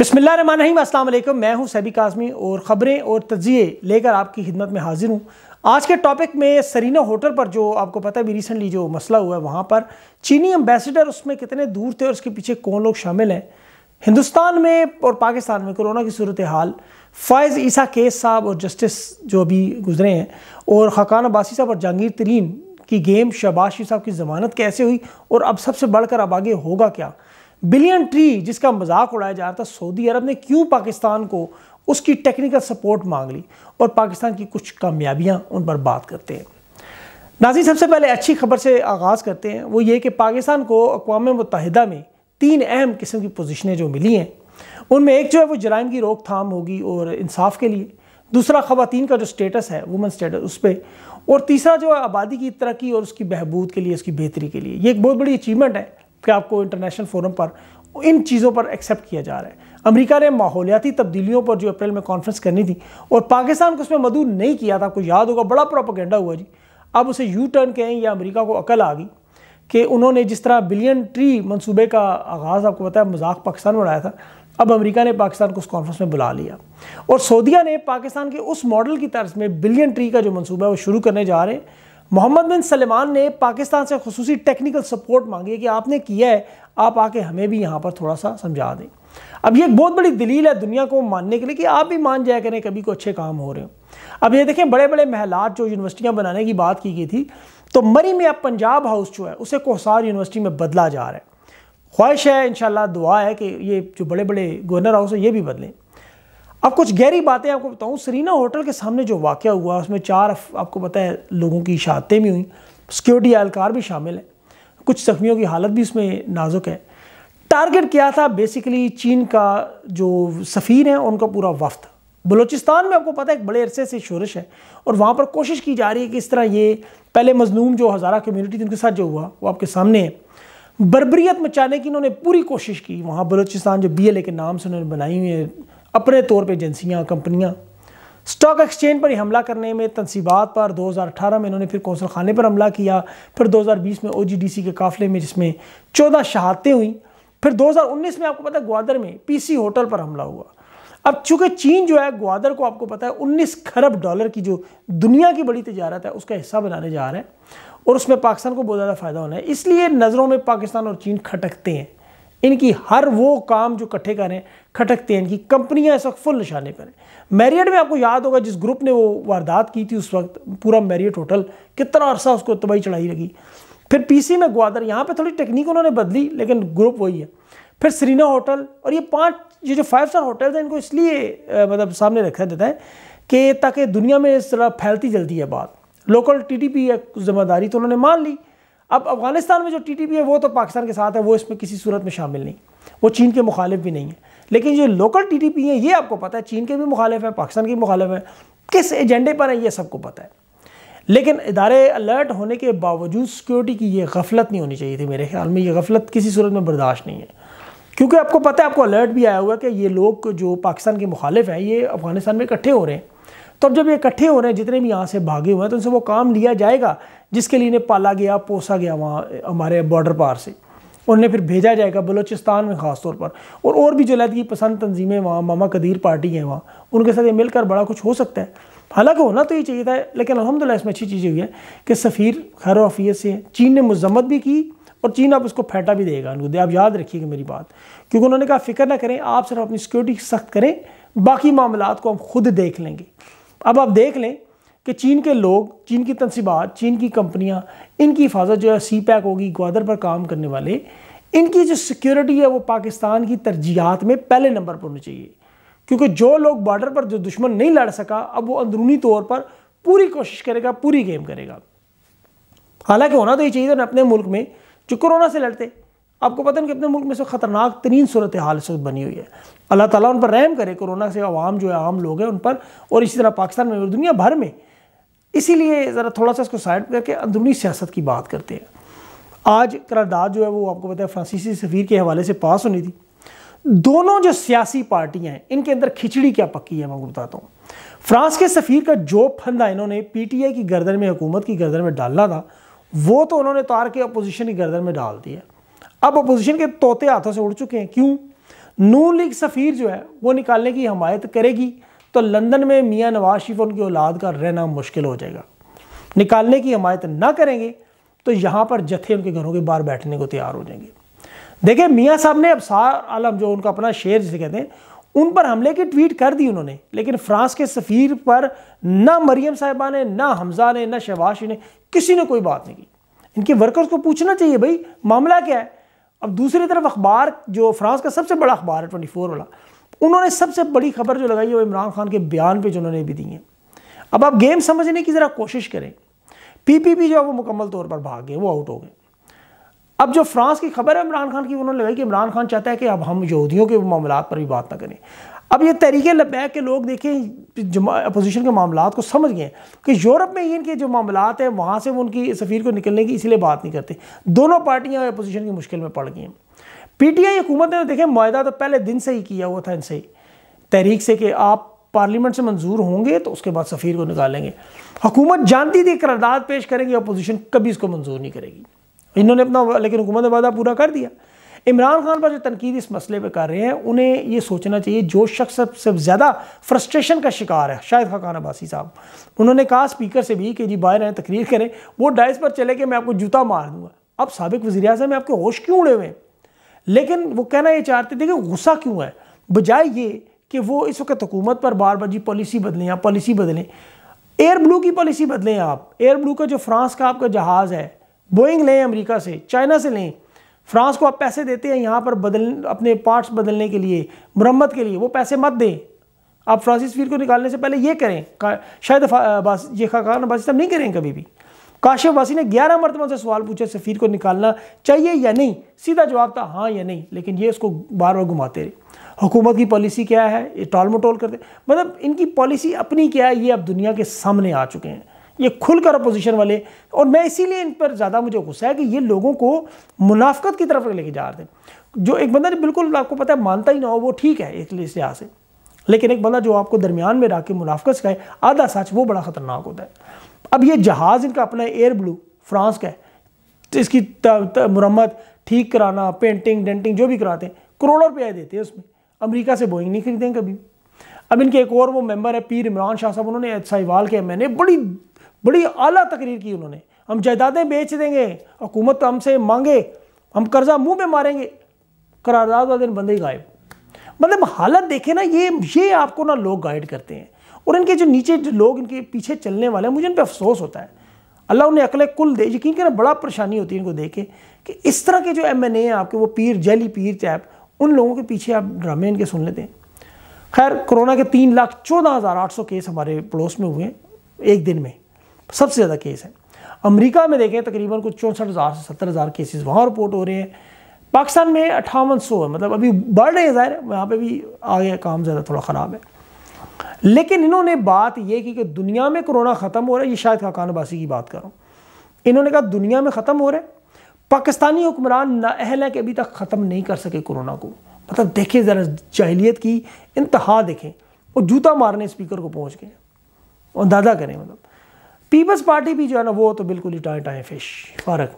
बसमिलीम अल्लाम मैं हूं सैबी काजमी और ख़बरें और तजिए लेकर आपकी खिदमत में हाजिर हूं आज के टॉपिक में सरीना होटल पर जो आपको पता है भी रिसेंटली जो मसला हुआ है वहां पर चीनी एम्बेसडर उसमें कितने दूर थे और उसके पीछे कौन लोग शामिल हैं हिंदुस्तान में और पाकिस्तान में कोरोना की सूरत हाल फ़ायज़ ईसा केस साहब और जस्टिस जो अभी गुजरे हैं और खकान अब्बासी साहब और जहांगीर तरीन की गेम शहबाज साहब की ज़मानत कैसे हुई और अब सबसे बढ़कर अब आगे होगा क्या बिलियन ट्री जिसका मजाक उड़ाया जा रहा था सऊदी अरब ने क्यों पाकिस्तान को उसकी टेक्निकल सपोर्ट मांग ली और पाकिस्तान की कुछ कामयाबियां उन पर बात करते हैं नाजी सबसे पहले अच्छी खबर से आगाज़ करते हैं वो ये कि पाकिस्तान को अकवा मुतहदा में तीन अहम किस्म की पोजिशनें जो मिली हैं उनमें एक जो है वो जराइम की रोकथाम होगी और इंसाफ के लिए दूसरा ख़वान का जो स्टेटस है वुमेन स्टेटस उस पर और तीसरा जो है आबादी की तरक्की और उसकी बहबूद के लिए उसकी बेहतरी के लिए ये एक बहुत बड़ी अचीवमेंट है कि आपको इंटरनेशनल फोरम पर इन चीज़ों पर एक्सेप्ट किया जा रहा है अमेरिका ने माहौलियाती तब्दीलियों पर जो अप्रैल में कॉन्फ्रेंस करनी थी और पाकिस्तान को उसमें मदू नहीं किया था आपको याद होगा बड़ा प्रोपागेंडा हुआ जी अब उसे यू टर्न कहें या अमेरिका को अकल आ गई कि उन्होंने जिस तरह बिलियन ट्री मंसूबे का आगाज़ आपको पता है मजाक पाकिस्तान बढ़ाया था अब अमेरिका ने पाकिस्तान को उस कॉन्फ्रेंस में बुला लिया और सऊदिया ने पाकिस्तान के उस मॉडल की तर्ज में बिलियन ट्री का जो मनसूबा है वो शुरू करने जा रहे हैं मोहम्मद बिन सलेमान ने पाकिस्तान से खसूस टेक्निकल सपोर्ट मांगी है कि आपने किया है आप आके हमें भी यहाँ पर थोड़ा सा समझा दें अब ये एक बहुत बड़ी दलील है दुनिया को मानने के लिए कि आप भी मान जाया करें कभी को अच्छे काम हो रहे हो अब ये देखें बड़े बड़े महलात जो यूनिवर्सिटियाँ बनाने की बात की गई थी तो मरी में अब पंजाब हाउस जो है उसे कोहसार यूनिवर्सिटी में बदला जा रहा है ख्वाहिश है इन दुआ है कि ये जो बड़े बड़े गवर्नर हाउस है ये भी बदलें अब कुछ गहरी बातें आपको बताऊं सरीना होटल के सामने जो वाक़ हुआ उसमें चार आपको पता है लोगों की इशातें भी हुई सिक्योरिटी एहलकार भी शामिल है कुछ जख्मियों की हालत भी इसमें नाजुक है टारगेट क्या था बेसिकली चीन का जो सफ़ीर है उनका पूरा वफ्त बलूचिस्तान में आपको पता है एक बड़े अरसे से शोरश है और वहाँ पर कोशिश की जा रही है कि इस तरह ये पहले मजलूम जो हज़ारा कम्यूनिटी थी उनके साथ जो हुआ वो आपके सामने है बरबरीत मचाने की इन्होंने पूरी कोशिश की वहाँ बलूचिस्तान जो बी के नाम से उन्होंने बनाई हुई है अपने तौर पर एजेंसियाँ कंपनियाँ स्टॉक एक्सचेंज पर ही हमला करने में तनसीबात पर 2018 में इन्होंने फिर कौंसल खाने पर हमला किया फिर 2020 में ओ के काफिले में जिसमें 14 शहादतें हुई फिर 2019 में आपको पता है ग्वादर में पीसी होटल पर हमला हुआ अब चूंकि चीन जो है ग्वादर को आपको पता है 19 खरब डॉलर की जो दुनिया की बड़ी तजारत है उसका हिस्सा बनाने जा रहा है और उसमें पाकिस्तान को बहुत ज़्यादा फ़ायदा होना है इसलिए नज़रों में पाकिस्तान और चीन खटकते हैं इनकी हर वो काम जो इकट्ठे करें खटकते हैं इनकी कंपनियां इस वक्त फुल निशाने पर हैं मैरियट में आपको याद होगा जिस ग्रुप ने वो वारदात की थी उस वक्त पूरा मैरियट होटल कितना अरसा उसको तबाही चढ़ाई लगी फिर पीसी में ग्वादर यहाँ पे थोड़ी टेक्निक उन्होंने बदली लेकिन ग्रुप वही है फिर सरीना होटल और ये पाँच ये जो फाइव स्टार होटल हैं इनको इसलिए मतलब सामने रखा जाता है कि ताकि दुनिया में इस तरह फैलती जल्दी है बात लोकल टी टी जिम्मेदारी तो उन्होंने मान ली अब अफगानिस्तान में जो टी है वो तो पाकिस्तान के साथ है वो इसमें किसी सूरत में शामिल नहीं वो चीन के मुखालिफ भी नहीं है लेकिन जो लोकल टी टी पी है ये आपको पता है चीन के भी मुखालिफ हैं पाकिस्तान के मुखालिफ है किस एजेंडे पर है ये सबको पता है लेकिन इदारे अलर्ट होने के बावजूद सिक्योरिटी की ये गफलत नहीं होनी चाहिए थी मेरे ख्याल में ये गफलत किसी सूरत में बर्दाश्त नहीं है क्योंकि आपको पता है आपको अलर्ट भी आया हुआ है कि ये लोग जो पाकिस्तान के मुखालिफ हैं ये अफगानिस्तान में इकट्ठे हो रहे हैं तो अब जब ये इकट्ठे हो रहे हैं जितने भी यहाँ से भागे हुए हैं तो उनसे वो काम लिया जाएगा जिसके लिए इन्हें पाला गया पोसा गया वहाँ हमारे बॉर्डर पार से उन्हें फिर भेजा जाएगा बलूचिस्तान में ख़ास तौर पर और और भी की पसंद तंजीमें वहाँ मामा कदीर पार्टी हैं वहाँ उनके साथ ये मिलकर बड़ा कुछ हो सकता है हालांकि होना तो ये चाहिए था लेकिन अलहमदिल्ला इसमें अच्छी चीज़ हुई है कि सफ़ीर खैर वफीत से है चीन ने मजम्मत भी की और चीन आप इसको फेंटा भी देगा अनुदे आप याद रखिएगा मेरी बात क्योंकि उन्होंने कहा फ़िक्र ना करें आप सिर्फ अपनी सिक्योरिटी सख्त करें बाकी मामला को हम खुद देख लेंगे अब आप देख लें कि चीन के लोग चीन की तनसीबात चीन की कंपनियां इनकी हिफाजत जो है सी पैक होगी ग्वादर पर काम करने वाले इनकी जो सिक्योरिटी है वो पाकिस्तान की तरजीहत में पहले नंबर पर होनी चाहिए क्योंकि जो लोग बॉर्डर पर जो दुश्मन नहीं लड़ सका अब वो अंदरूनी तौर पर पूरी कोशिश करेगा पूरी गेम करेगा हालांकि होना तो ये चाहिए था अपने मुल्क में जो कोरोना से लड़ते आपको पता है कि अपने मुल्क में से ख़तरनाक तरीन सूरत हाल इस वक्त बनी हुई है अल्लाह ताला उन पर रहम करे कोरोना से आवाम जो है आम लोग हैं उन पर और इसी तरह पाकिस्तान में और दुनिया भर में इसीलिए ज़रा थोड़ा सा इसको साइड करके अंदरूनी सियासत की बात करते हैं आज करारदाद जो है वो आपको पता है फ्रांसीसी सफ़ीर के हवाले से पास होनी थी दोनों जो सियासी पार्टियाँ हैं इनके अंदर खिचड़ी क्या पक्की है मैं बताता हूँ फ्रांस के सफ़ीर का जो फंदा इन्होंने आई की गर्दन में हुकूमत की गर्दन में डालना था वो तो उन्होंने तार तो के अपोजिशन की गर्दन में डाल दिया अब अपोजिशन के तोते हाथों से उड़ चुके हैं क्यों नू लीग सफ़ीर जो है वो निकालने की हमायत करेगी तो लंदन में मियाँ नवाज शरीफ उनकी औलाद का रहना मुश्किल हो जाएगा निकालने की हमायत ना करेंगे तो यहाँ पर जत्थे उनके घरों के बाहर बैठने को तैयार हो जाएंगे देखिए मियाँ साहब ने अबसार आलम जो उनका अपना शेर जिसे कहते हैं उन पर हमले की ट्वीट कर दी उन्होंने लेकिन फ्रांस के सफ़ीर पर ना मरियम साहिबा ने ना हमजा ने ना शहबाज ने किसी ने कोई बात नहीं की इनके वर्कर्स को पूछना चाहिए भाई मामला क्या है अब दूसरी तरफ अखबार जो फ्रांस का सबसे बड़ा अखबार है ट्वेंटी फोर वाला उन्होंने सबसे बड़ी खबर जो लगाई है वो इमरान खान के बयान पे जो उन्होंने भी दी है अब आप गेम समझने की ज़रा कोशिश करें पीपीपी जो है वो मुकम्मल तौर पर भाग गए वो आउट हो गए अब जो फ्रांस की खबर है इमरान खान की उन्होंने लगाई कि इमरान खान चाहता है कि अब हम यहूदियों के मामला पर भी बात ना करें अब ये तरीके लबैक के लोग देखें अपोजिशन के मामला को समझ गए कि यूरोप में इनके जो मामला हैं वहाँ से वो उनकी सफ़ीर को निकलने की इसलिए बात नहीं करते दोनों पार्टियाँ अपोजिशन की मुश्किल में पड़ गई हैं पी टी आई हुकूमत ने तो देखें माहा तो पहले दिन से ही किया हुआ था इनसे तहरीक से कि आप पार्लियामेंट से मंजूर होंगे तो उसके बाद सफ़ीर को निकालेंगे हुकूमत जानती थी करारदाद पेश करेंगे अपोजिशन कभी इसको मंजूर नहीं करेगी इन्होंने अपना लेकिन हुकूमत ने वादा पूरा कर दिया इमरान खान पर जो तनकीद इस मसले पर कर रहे हैं उन्हें ये सोचना चाहिए जो शख्स सबसे ज़्यादा फ्रस्ट्रेशन का शिकार है शायद खाकान अब्बासी साहब उन्होंने कहा स्पीकर से भी कि जी बाहर आए तकरीर करें वो डाइस पर चले कि मैं आपको जूता मार दूंगा अब सबक वजी अजम आपके होश क्यों उड़े हुए हैं लेकिन वो कहना ये चाहते थे कि गुस्सा क्यों है बजाय ये कि वो इस वक्त हुकूमत पर बार बार जी पॉलिसी बदलें आप पॉलिसी बदलें एयर ब्लू की पॉलिसी बदलें आप एयर ब्लू का जो फ्रांस का आपका जहाज़ है बोइंग लें अमेरिका से चाइना से लें फ्रांस को आप पैसे देते हैं यहाँ पर बदल अपने पार्ट्स बदलने के लिए मरम्मत के लिए वो पैसे मत दें आप फ्रांसिस फिर को निकालने से पहले ये करें शायद ये खाकान अब्बासी साहब नहीं करें कभी भी काशिफ वासी ने ग्यारह मरतबा से सवाल पूछा सफ़ीर को निकालना चाहिए या नहीं सीधा जवाब था हाँ या नहीं लेकिन ये इसको बार बार घुमाते रहे हुकूमत की पॉलिसी क्या है ये टॉल मटोल करते मतलब इनकी पॉलिसी अपनी क्या है ये अब दुनिया के सामने आ चुके हैं ये खुलकर अपोजिशन वाले और मैं इसीलिए इन पर ज़्यादा मुझे गुस्सा है कि ये लोगों को मुनाफ्त की तरफ लेके जा रहे हैं जो एक बंदा बिल्कुल आपको पता है मानता ही ना हो वो ठीक है इस लिहाज से लेकिन एक बंदा जो आपको दरमियान में रख के मुनाफ्त सिखाए आधा सच वो बड़ा ख़तरनाक होता है अब ये जहाज़ इनका अपना एयर ब्लू फ्रांस का है तो इसकी मुरम्मत ठीक कराना पेंटिंग डेंटिंग जो भी कराते हैं करोड़ों रुपया देते हैं उसमें अमेरिका से बोइंग नहीं खरीदें कभी अब इनके एक और वो मेंबर है पीर इमरान शाह साहब उन्होंने साहिवाल के एम बड़ी बड़ी आला तकरीर की उन्होंने हम जायदादें बेच देंगे हुकूमत हमसे मांगे हम कर्जा मुंह में मारेंगे करारदाद वाले दिन बंदे गायब मतलब हालत देखे ना ये ये आपको ना लोग गाइड करते हैं और इनके जो नीचे जो लोग इनके पीछे चलने वाले हैं मुझे इन पर अफसोस होता है अल्लाह उन्हें अकल कुल दे यकीन करना बड़ा परेशानी होती है इनको देख के कि इस तरह के जो एम एन ए हैं आपके वो पीर जैली पीर चैप उन लोगों के पीछे आप ड्रामे इनके सुन लेते हैं खैर कोरोना के तीन लाख चौदह हज़ार आठ सौ केस हमारे पड़ोस में हुए एक दिन में सबसे ज़्यादा केस है अमेरिका में देखें तकरीबन कुछ चौंसठ हज़ार से सत्तर हज़ार केसेज वहाँ रिपोर्ट हो रहे हैं पाकिस्तान में अट्ठावन सौ है मतलब अभी बढ़ रहे हैं ज़ाहिर वहाँ पर भी आगे काम ज़्यादा थोड़ा ख़राब है लेकिन इन्होंने बात यह की कि दुनिया में कोरोना ख़त्म हो रहा है ये शायद खाकान की बात करूँ इन्होंने कहा दुनिया में ख़त्म हो रहा है पाकिस्तानी हुक्मरान अहल है कि अभी तक ख़त्म नहीं कर सके कोरोना को मतलब देखें ज़रा जहलीत की इंतहा देखें और जूता मारने स्पीकर को पहुँच गए और दादा करें मतलब पीपल्स पार्टी भी जो है ना वो तो बिल्कुल ही टाए टाए फिश फर्क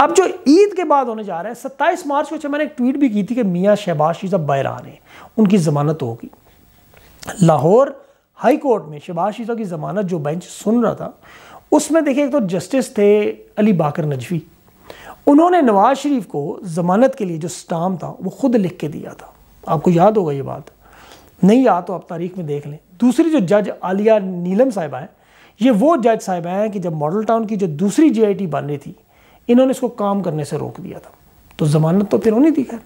अब जो ईद के बाद होने जा रहा है सत्ताईस मार्च को अच्छा मैंने एक ट्वीट भी की थी कि मियाँ शहबाज शीजा बैरान है उनकी जमानत होगी लाहौर हाई कोर्ट में शहबाज शीजा की जमानत जो बेंच सुन रहा था उसमें देखिए एक तो जस्टिस थे अली बाकर नजवी उन्होंने नवाज शरीफ को ज़मानत के लिए जो स्टाम था वो खुद लिख के दिया था आपको याद होगा ये बात नहीं याद तो आप तारीख में देख लें दूसरी जो जज आलिया नीलम साहिबा हैं ये वो जज साहब हैं कि जब मॉडल टाउन की जो दूसरी जे बन रही थी इन्होंने इसको काम करने से रोक दिया था तो ज़मानत तो फिर उन्हें दी खैर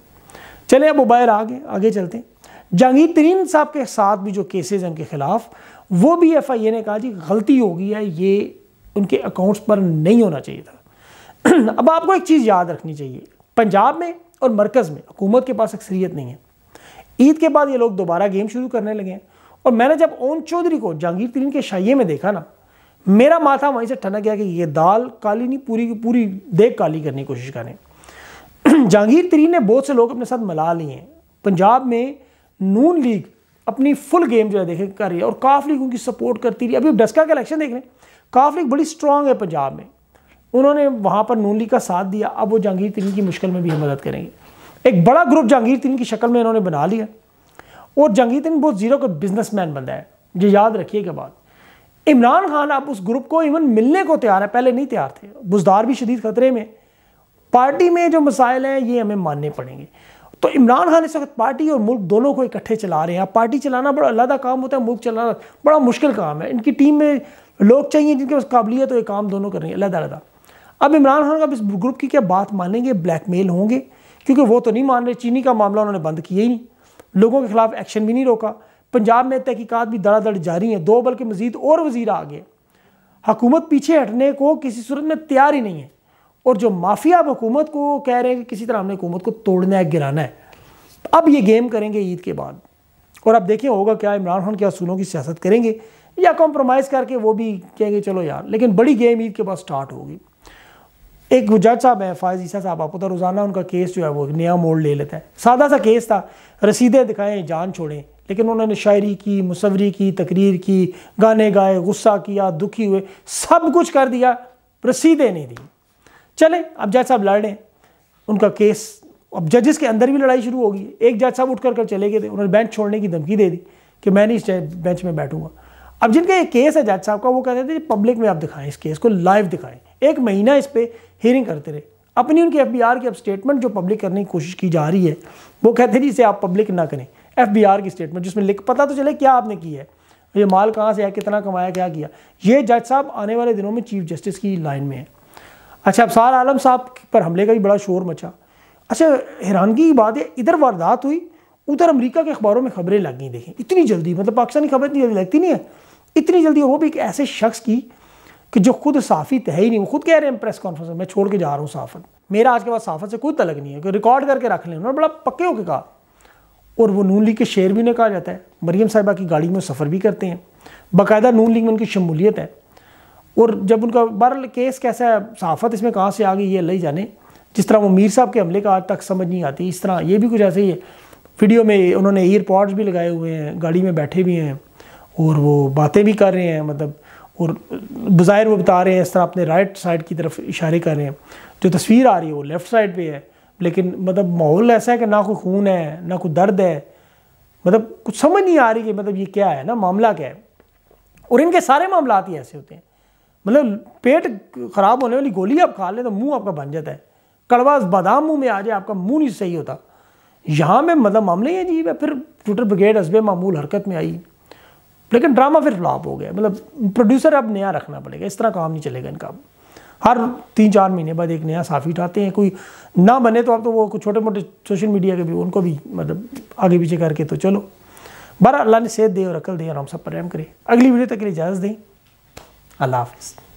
चले अब उबैर गए आगे चलते हैं जहांगीर तरीन साहब के साथ भी जो केसेस हैं उनके ख़िलाफ़ वो भी एफ आई ए ने कहा जी गलती हो गई है ये उनके अकाउंट्स पर नहीं होना चाहिए था अब आपको एक चीज़ याद रखनी चाहिए पंजाब में और मरकज़ में हुकूमत के पास अक्सरियत नहीं है ईद के बाद ये लोग दोबारा गेम शुरू करने लगे हैं और मैंने जब ओन चौधरी को जहांगीर तरीन के शाइये में देखा ना मेरा माथा वहीं से ठनक गया कि ये दाल काली नहीं पूरी की पूरी देख काली करने की कोशिश करें जहांगीर तरीन ने बहुत से लोग अपने साथ मिला लिए हैं पंजाब में नून लीग अपनी फुल गेम जो है देखे कर रही है और काफ लीग उनकी सपोर्ट करती रही अभी डस्का का इलेक्शन देख रहे हैं काफ लीग बड़ी स्ट्रांग है पंजाब में उन्होंने वहाँ पर नून लीग का साथ दिया अब वो जहांगीर तरीन की मुश्किल में भी मदद करेंगे एक बड़ा ग्रुप जहांगीर तरीन की शक्ल में इन्होंने बना लिया और जहांगीर तरीन बहुत जीरो का बिजनेस बंदा है ये याद रखिएगा बात इमरान खान अब उस ग्रुप को इवन मिलने को तैयार है पहले नहीं तैयार थे बुजदार भी शदीद खतरे में पार्टी में जो मसाइल हैं ये हमें मानने पड़ेंगे तो इमरान खान इस वक्त पार्टी और मुल्क दोनों को इकट्ठे चला रहे हैं पार्टी चलाना बड़ा अलहदा काम होता है मुल्क चलाना बड़ा मुश्किल काम है इनकी टीम में लोग चाहिए जिनके पास काबिलियत तो ये काम दोनों कर रही है अलहदा अलहदा अब इमरान खान का इस ग्रुप की क्या बात मानेंगे ब्लैकमेल होंगे क्योंकि वो तो नहीं मान रहे चीनी का मामला उन्होंने बंद किया ही नहीं लोगों के खिलाफ एक्शन भी नहीं रोका पंजाब में तहकीकत भी धड़ाधड़ जारी हैं दो बल्कि मजीद और वजीर आ गए हकूमत पीछे हटने को किसी सूरत में तैयार ही नहीं है और जो माफिया अब हुकूमत को कह रहे हैं कि किसी तरह हमने हुकूमत को तोड़ना है गिराना है अब ये गेम करेंगे ईद के बाद और अब देखें होगा क्या इमरान खान क्या असूलों की सियासत करेंगे या कॉम्प्रोमाइज़ करके वो भी कहेंगे चलो यार लेकिन बड़ी गेम ईद के बाद स्टार्ट होगी एक जज साहब हैं फायज ईसा साहब आपको तो रोज़ाना उनका केस जो है वो नया मोड़ ले लेता है सादा सा केस था रसीदें दिखाएं जान छोड़ें लेकिन उन्होंने शायरी की मुसवरी की तकरीर की गाने गाए गुस्सा किया दुखी हुए सब कुछ कर दिया रसीदे नहीं दी चले अब जज साहब लड़ रहे उनका केस अब जजेस के अंदर भी लड़ाई शुरू होगी एक जज साहब उठ कर कर चले गए थे उन्होंने बेंच छोड़ने की धमकी दे दी कि मैं नहीं इस बेंच में बैठूंगा अब जिनका एक केस है जज साहब का वो कहते थे पब्लिक में आप दिखाएं इस केस को लाइव दिखाएं एक महीना इस पर हियरिंग करते रहे अपनी उनकी एफ बी आर की अब स्टेटमेंट जो पब्लिक करने की कोशिश की जा रही है वो कहते जी इसे आप पब्लिक ना करें एफ की स्टेटमेंट जिसमें लिख पता तो चले क्या आपने की है ये माल कहाँ से है कितना कमाया क्या किया ये जज साहब आने वाले दिनों में चीफ जस्टिस की लाइन में है अच्छा अब सार आलम साहब पर हमले का भी बड़ा शोर मचा अच्छा हैरानगी की बात है इधर वारदात हुई उधर अमेरिका के अखबारों में खबरें लग गई देखें इतनी जल्दी मतलब पाकिस्तानी खबर इतनी जल्दी लगती नहीं है इतनी जल्दी वो भी एक ऐसे शख्स की कि जो खुद साफित है ही नहीं वो खुद कह रहे हैं प्रेस कॉन्फ्रेंस में मैं छोड़ के जा रहा हूँ साफत मेरा आज के बाद साफत से कोई तलक नहीं है कि रिकॉर्ड करके रख लें उन्होंने बड़ा पक्के होकर कहा और वो नून लीग के शेर भी ने कहा जाता है मरियम साहिबा की गाड़ी में सफ़र भी करते हैं बाकायदा नून लीग में उनकी शमूलियत है और जब उनका बहरल केस कैसा है सहाफ़त इसमें कहाँ से आ गई ये अल्लाह जाने जिस तरह वो मीर साहब के हमले का आज तक समझ नहीं आती इस तरह ये भी कुछ ऐसे ही है वीडियो में उन्होंने ईयरपॉड्स भी लगाए हुए हैं गाड़ी में बैठे भी हैं और वो बातें भी कर रहे हैं मतलब और बज़ाहिर वो बता रहे हैं इस तरह अपने राइट साइड की तरफ इशारे कर रहे हैं जो तस्वीर आ रही है वो लेफ़्ट साइड पर है लेकिन मतलब माहौल ऐसा है कि ना कोई खून है ना कोई दर्द है मतलब कुछ समझ नहीं आ रही कि मतलब ये क्या है ना मामला क्या है और इनके सारे मामला ही ऐसे होते हैं मतलब पेट ख़राब होने वाली गोली आप खा लें तो मुंह आपका बन जाता है कड़वा बादाम मुंह में आ जाए आपका मुंह नहीं सही होता यहाँ में मतलब मामले ही अजीब है फिर ट्विटर ब्रिगेड हसबे मामूल हरकत में आई लेकिन ड्रामा फिर फ्लॉप हो गया मतलब प्रोड्यूसर अब नया रखना पड़ेगा इस तरह काम नहीं चलेगा इनका हर तीन चार महीने बाद एक नया साफ़ी उठाते हैं कोई ना बने तो आप तो वो कुछ छोटे मोटे सोशल मीडिया के भी उनको भी मतलब आगे पीछे करके तो चलो बहर अल्लाह ने सेहत दे और अकल दे आराम सब पर रहम करें अगली वीडियो तक के लिए इजाज़त दें अल्लाह हाफिज़